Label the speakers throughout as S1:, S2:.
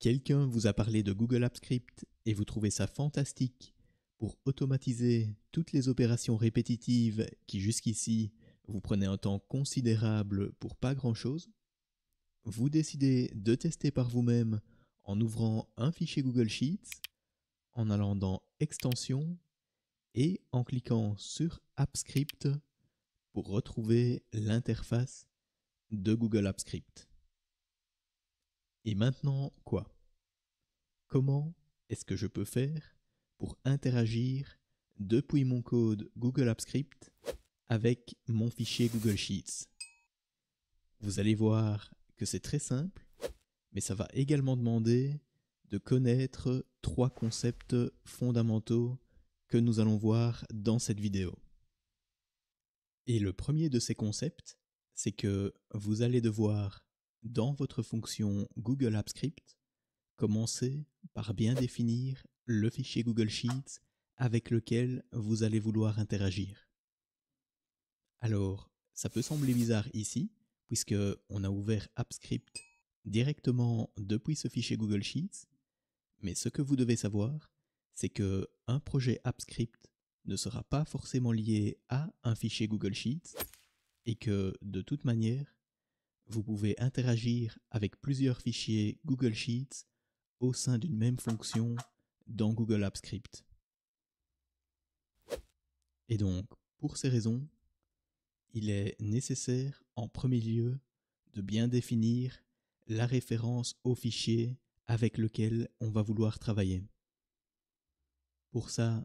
S1: Quelqu'un vous a parlé de Google Apps Script et vous trouvez ça fantastique pour automatiser toutes les opérations répétitives qui jusqu'ici vous prenaient un temps considérable pour pas grand-chose. Vous décidez de tester par vous-même en ouvrant un fichier Google Sheets, en allant dans Extensions et en cliquant sur Apps Script pour retrouver l'interface de Google Apps Script. Et maintenant quoi Comment est-ce que je peux faire pour interagir depuis mon code Google Apps Script avec mon fichier Google Sheets Vous allez voir que c'est très simple, mais ça va également demander de connaître trois concepts fondamentaux que nous allons voir dans cette vidéo. Et le premier de ces concepts, c'est que vous allez devoir dans votre fonction Google Apps Script, commencez par bien définir le fichier Google Sheets avec lequel vous allez vouloir interagir. Alors, ça peut sembler bizarre ici, puisque on a ouvert Apps Script directement depuis ce fichier Google Sheets, mais ce que vous devez savoir, c'est que un projet Script ne sera pas forcément lié à un fichier Google Sheets et que de toute manière, vous pouvez interagir avec plusieurs fichiers Google Sheets au sein d'une même fonction dans Google Apps Script. Et donc, pour ces raisons, il est nécessaire en premier lieu de bien définir la référence au fichier avec lequel on va vouloir travailler. Pour ça,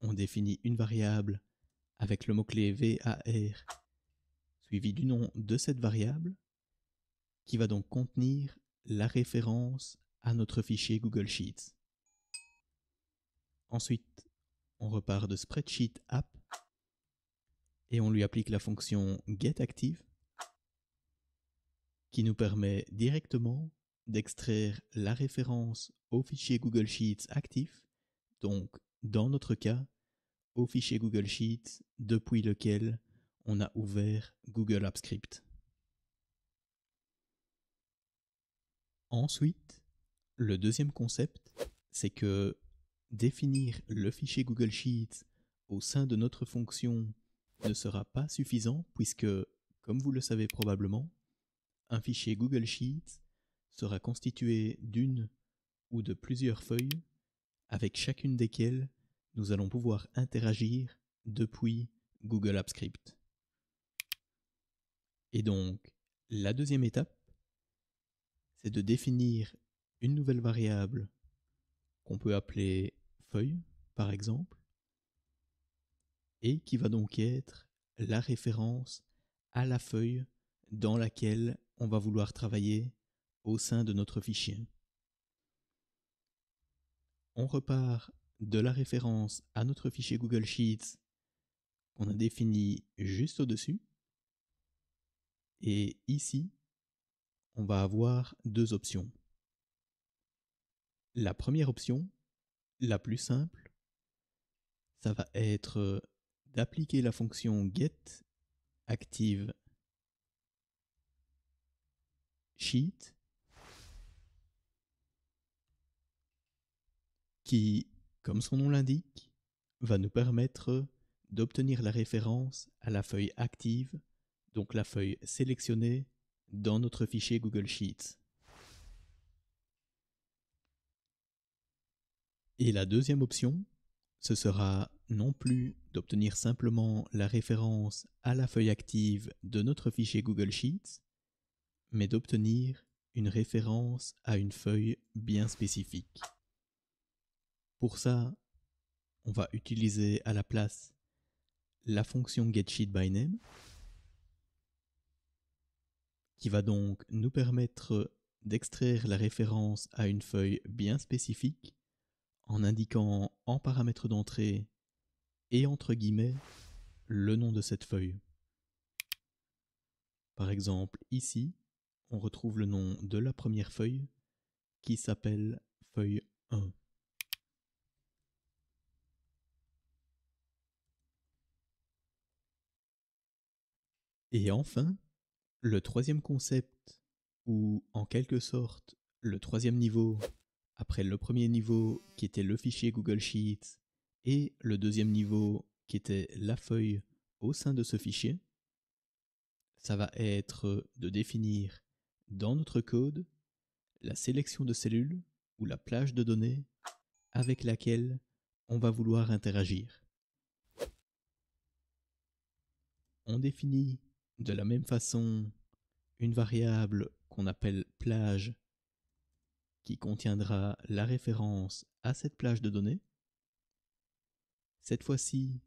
S1: on définit une variable avec le mot-clé var suivi du nom de cette variable, qui va donc contenir la référence à notre fichier Google Sheets. Ensuite, on repart de Spreadsheet App et on lui applique la fonction getActive qui nous permet directement d'extraire la référence au fichier Google Sheets actif, donc dans notre cas, au fichier Google Sheets depuis lequel on a ouvert Google Apps Script. Ensuite, le deuxième concept, c'est que définir le fichier Google Sheets au sein de notre fonction ne sera pas suffisant puisque, comme vous le savez probablement, un fichier Google Sheets sera constitué d'une ou de plusieurs feuilles avec chacune desquelles nous allons pouvoir interagir depuis Google Apps Script. Et donc, la deuxième étape, c'est de définir une nouvelle variable qu'on peut appeler feuille, par exemple, et qui va donc être la référence à la feuille dans laquelle on va vouloir travailler au sein de notre fichier. On repart de la référence à notre fichier Google Sheets qu'on a défini juste au-dessus. Et ici, on va avoir deux options. La première option, la plus simple, ça va être d'appliquer la fonction get active sheet qui, comme son nom l'indique, va nous permettre d'obtenir la référence à la feuille active donc la feuille sélectionnée dans notre fichier Google Sheets. Et la deuxième option, ce sera non plus d'obtenir simplement la référence à la feuille active de notre fichier Google Sheets, mais d'obtenir une référence à une feuille bien spécifique. Pour ça, on va utiliser à la place la fonction getSheetByName qui va donc nous permettre d'extraire la référence à une feuille bien spécifique en indiquant en paramètre d'entrée et entre guillemets le nom de cette feuille. Par exemple, ici, on retrouve le nom de la première feuille qui s'appelle feuille 1. Et enfin, le troisième concept, ou en quelque sorte le troisième niveau, après le premier niveau qui était le fichier Google Sheets, et le deuxième niveau qui était la feuille au sein de ce fichier, ça va être de définir dans notre code la sélection de cellules ou la plage de données avec laquelle on va vouloir interagir. On définit de la même façon, une variable qu'on appelle plage qui contiendra la référence à cette plage de données. Cette fois-ci,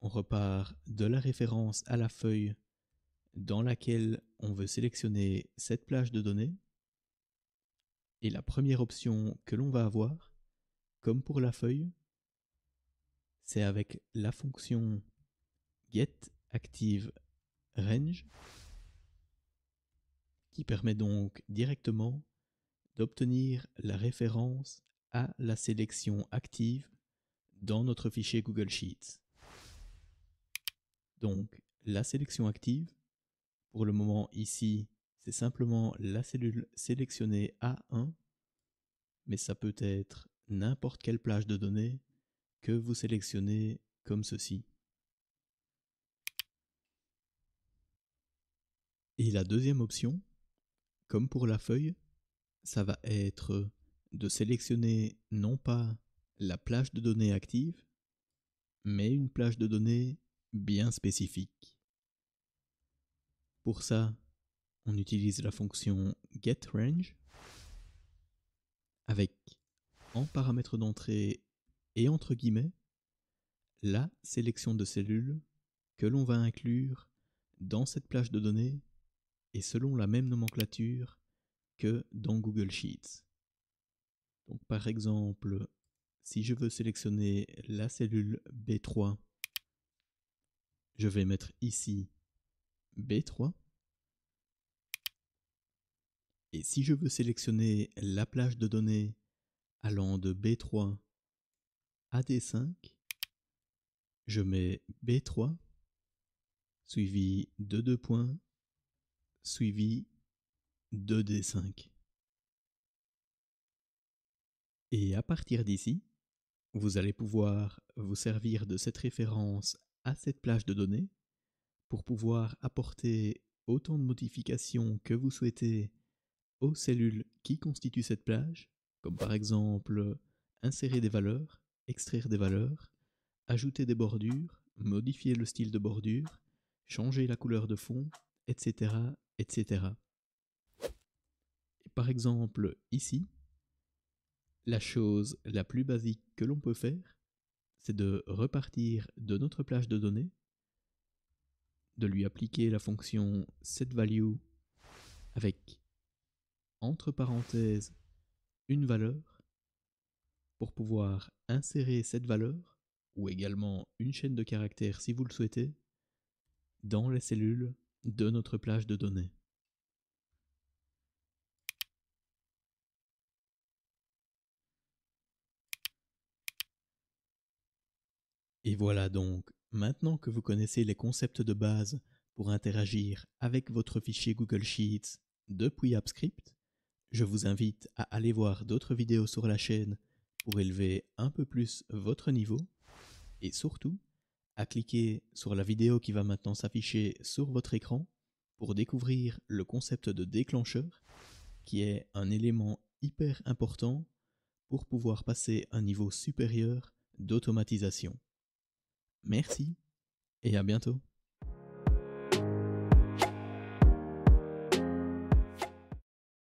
S1: on repart de la référence à la feuille dans laquelle on veut sélectionner cette plage de données. Et la première option que l'on va avoir, comme pour la feuille, c'est avec la fonction get active Range qui permet donc directement d'obtenir la référence à la sélection active dans notre fichier Google Sheets. Donc la sélection active, pour le moment ici, c'est simplement la cellule sélectionnée A1, mais ça peut être n'importe quelle plage de données que vous sélectionnez comme ceci. Et la deuxième option, comme pour la feuille, ça va être de sélectionner non pas la plage de données active, mais une plage de données bien spécifique. Pour ça, on utilise la fonction getRange avec en paramètre d'entrée et entre guillemets la sélection de cellules que l'on va inclure dans cette plage de données et selon la même nomenclature que dans Google Sheets. Donc par exemple, si je veux sélectionner la cellule B3, je vais mettre ici B3. Et si je veux sélectionner la plage de données allant de B3 à D5, je mets B3 suivi de deux points suivi de D5. Et à partir d'ici, vous allez pouvoir vous servir de cette référence à cette plage de données pour pouvoir apporter autant de modifications que vous souhaitez aux cellules qui constituent cette plage, comme par exemple insérer des valeurs, extraire des valeurs, ajouter des bordures, modifier le style de bordure, changer la couleur de fond, etc etc. par exemple, ici, la chose la plus basique que l'on peut faire, c'est de repartir de notre plage de données, de lui appliquer la fonction setValue avec entre parenthèses une valeur pour pouvoir insérer cette valeur ou également une chaîne de caractères si vous le souhaitez dans les cellules de notre plage de données. Et voilà donc, maintenant que vous connaissez les concepts de base pour interagir avec votre fichier Google Sheets depuis AppScript, je vous invite à aller voir d'autres vidéos sur la chaîne pour élever un peu plus votre niveau et surtout à cliquer sur la vidéo qui va maintenant s'afficher sur votre écran pour découvrir le concept de déclencheur, qui est un élément hyper important pour pouvoir passer un niveau supérieur d'automatisation. Merci et à bientôt.